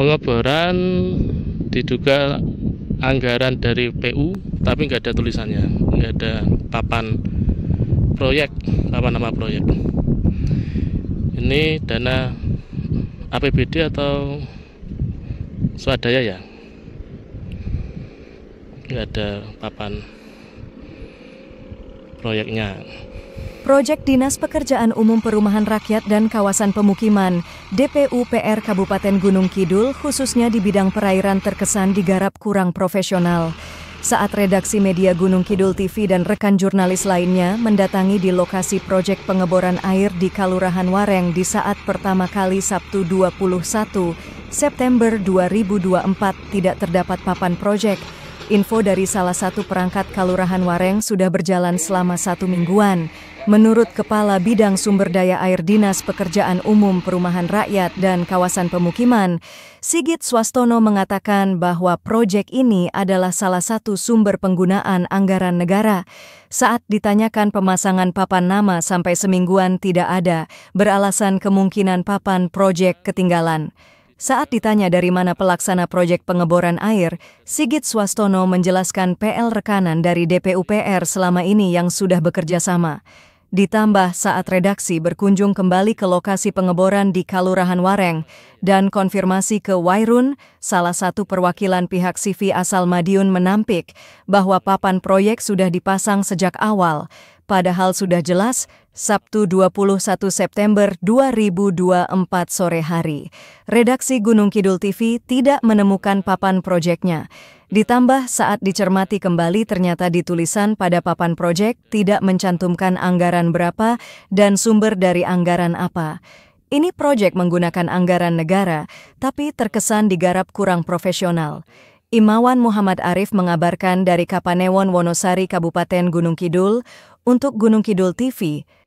Pengeboran diduga anggaran dari PU tapi nggak ada tulisannya nggak ada papan proyek apa nama proyek ini dana APBD atau swadaya ya nggak ada papan proyeknya. Proyek Dinas Pekerjaan Umum Perumahan Rakyat dan Kawasan Pemukiman, DPUPR Kabupaten Gunung Kidul khususnya di bidang perairan terkesan digarap kurang profesional. Saat redaksi media Gunung Kidul TV dan rekan jurnalis lainnya mendatangi di lokasi proyek pengeboran air di Kalurahan Wareng di saat pertama kali Sabtu 21 September 2024 tidak terdapat papan proyek info dari salah satu perangkat Kalurahan Wareng sudah berjalan selama satu mingguan. Menurut Kepala Bidang Sumber Daya Air Dinas Pekerjaan Umum Perumahan Rakyat dan Kawasan Pemukiman, Sigit Swastono mengatakan bahwa proyek ini adalah salah satu sumber penggunaan anggaran negara. Saat ditanyakan pemasangan papan nama sampai semingguan tidak ada, beralasan kemungkinan papan proyek ketinggalan. Saat ditanya dari mana pelaksana proyek pengeboran air, Sigit Swastono menjelaskan PL rekanan dari DPUPR selama ini yang sudah bekerja sama. Ditambah saat redaksi berkunjung kembali ke lokasi pengeboran di Kalurahan Wareng dan konfirmasi ke Wairun, salah satu perwakilan pihak CV asal Madiun menampik bahwa papan proyek sudah dipasang sejak awal padahal sudah jelas Sabtu 21 September 2024 sore hari. Redaksi Gunung Kidul TV tidak menemukan papan proyeknya. Ditambah saat dicermati kembali ternyata di tulisan pada papan proyek tidak mencantumkan anggaran berapa dan sumber dari anggaran apa. Ini proyek menggunakan anggaran negara, tapi terkesan digarap kurang profesional. Imawan Muhammad Arif mengabarkan dari Kapanewon Wonosari Kabupaten Gunung Kidul, untuk Gunung Kidul TV,